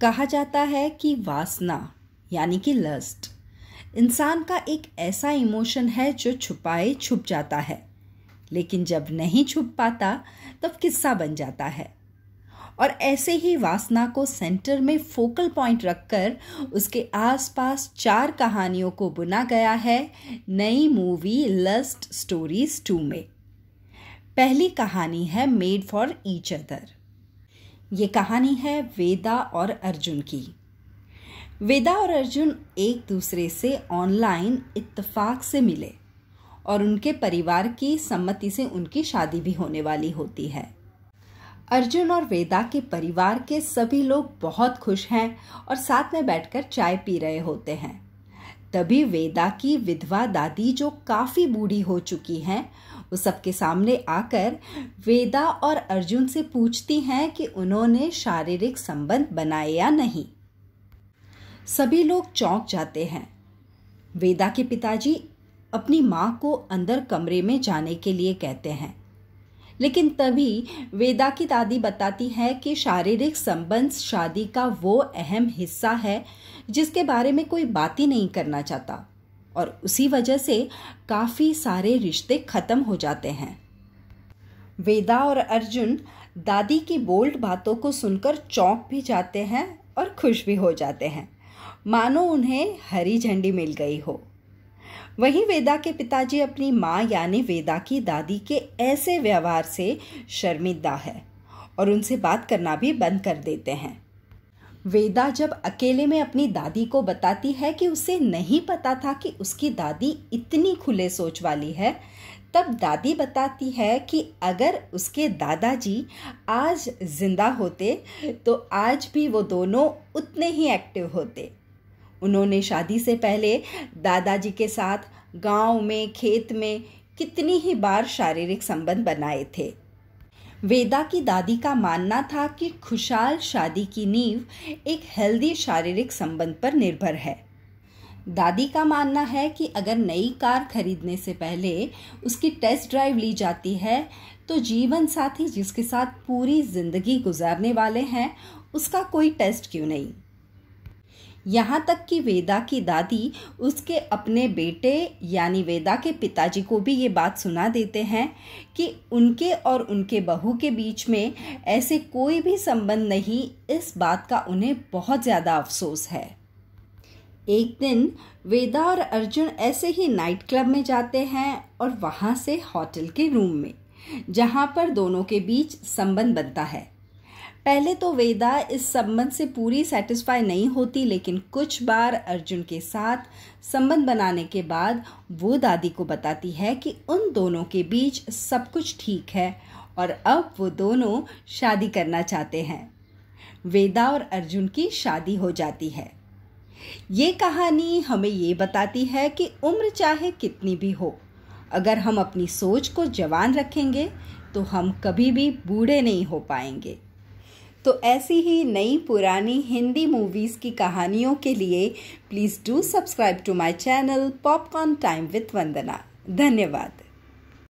कहा जाता है कि वासना यानी कि लस्ट इंसान का एक ऐसा इमोशन है जो छुपाए छुप जाता है लेकिन जब नहीं छुप पाता तब किस्सा बन जाता है और ऐसे ही वासना को सेंटर में फोकल पॉइंट रखकर उसके आसपास चार कहानियों को बुना गया है नई मूवी लस्ट स्टोरीज टू में पहली कहानी है मेड फॉर ईच अदर ये कहानी है वेदा और अर्जुन की वेदा और अर्जुन एक दूसरे से ऑनलाइन इत्तफाक से मिले और उनके परिवार की सम्मति से उनकी शादी भी होने वाली होती है अर्जुन और वेदा के परिवार के सभी लोग बहुत खुश हैं और साथ में बैठकर चाय पी रहे होते हैं तभी वेदा की विधवा दादी जो काफ़ी बूढ़ी हो चुकी हैं वो सबके सामने आकर वेदा और अर्जुन से पूछती हैं कि उन्होंने शारीरिक संबंध बनाए या नहीं सभी लोग चौंक जाते हैं वेदा के पिताजी अपनी माँ को अंदर कमरे में जाने के लिए कहते हैं लेकिन तभी वेदा की दादी बताती है कि शारीरिक संबंध शादी का वो अहम हिस्सा है जिसके बारे में कोई बात ही नहीं करना चाहता और उसी वजह से काफ़ी सारे रिश्ते ख़त्म हो जाते हैं वेदा और अर्जुन दादी की बोल्ड बातों को सुनकर चौंक भी जाते हैं और खुश भी हो जाते हैं मानो उन्हें हरी झंडी मिल गई हो वहीं वेदा के पिताजी अपनी माँ यानी वेदा की दादी के ऐसे व्यवहार से शर्मिंदा है और उनसे बात करना भी बंद कर देते हैं वेदा जब अकेले में अपनी दादी को बताती है कि उसे नहीं पता था कि उसकी दादी इतनी खुले सोच वाली है तब दादी बताती है कि अगर उसके दादाजी आज जिंदा होते तो आज भी वो दोनों उतने ही एक्टिव होते उन्होंने शादी से पहले दादाजी के साथ गांव में खेत में कितनी ही बार शारीरिक संबंध बनाए थे वेदा की दादी का मानना था कि खुशहाल शादी की नींव एक हेल्दी शारीरिक संबंध पर निर्भर है दादी का मानना है कि अगर नई कार खरीदने से पहले उसकी टेस्ट ड्राइव ली जाती है तो जीवन साथी जिसके साथ पूरी जिंदगी गुजारने वाले हैं उसका कोई टेस्ट क्यों नहीं यहाँ तक कि वेदा की दादी उसके अपने बेटे यानी वेदा के पिताजी को भी ये बात सुना देते हैं कि उनके और उनके बहू के बीच में ऐसे कोई भी संबंध नहीं इस बात का उन्हें बहुत ज़्यादा अफसोस है एक दिन वेदा और अर्जुन ऐसे ही नाइट क्लब में जाते हैं और वहाँ से होटल के रूम में जहाँ पर दोनों के बीच संबंध बनता है पहले तो वेदा इस संबंध से पूरी सेटिस्फाई नहीं होती लेकिन कुछ बार अर्जुन के साथ संबंध बनाने के बाद वो दादी को बताती है कि उन दोनों के बीच सब कुछ ठीक है और अब वो दोनों शादी करना चाहते हैं वेदा और अर्जुन की शादी हो जाती है ये कहानी हमें ये बताती है कि उम्र चाहे कितनी भी हो अगर हम अपनी सोच को जवान रखेंगे तो हम कभी भी बूढ़े नहीं हो पाएंगे तो ऐसी ही नई पुरानी हिंदी मूवीज़ की कहानियों के लिए please do subscribe to my channel popcorn time with Vandana धन्यवाद